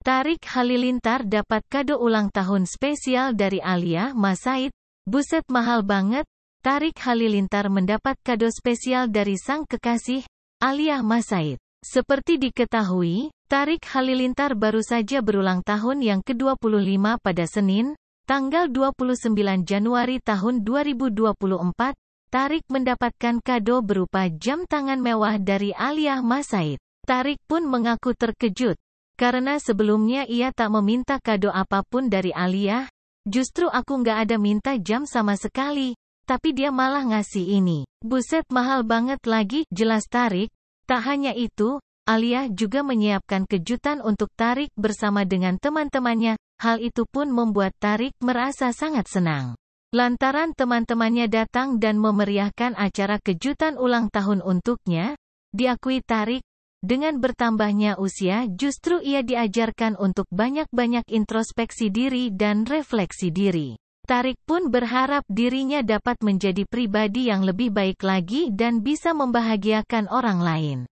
Tarik Halilintar dapat kado ulang tahun spesial dari Alia Masaid. Buset mahal banget. Tarik Halilintar mendapat kado spesial dari sang kekasih, Alia Masaid. Seperti diketahui, Tarik Halilintar baru saja berulang tahun yang ke-25 pada Senin, tanggal 29 Januari tahun 2024. Tarik mendapatkan kado berupa jam tangan mewah dari Alia Masaid. Tarik pun mengaku terkejut karena sebelumnya ia tak meminta kado apapun dari Alia. justru aku nggak ada minta jam sama sekali, tapi dia malah ngasih ini. Buset mahal banget lagi, jelas Tarik. Tak hanya itu, Alia juga menyiapkan kejutan untuk Tarik bersama dengan teman-temannya, hal itu pun membuat Tarik merasa sangat senang. Lantaran teman-temannya datang dan memeriahkan acara kejutan ulang tahun untuknya, diakui Tarik, dengan bertambahnya usia justru ia diajarkan untuk banyak-banyak introspeksi diri dan refleksi diri. Tarik pun berharap dirinya dapat menjadi pribadi yang lebih baik lagi dan bisa membahagiakan orang lain.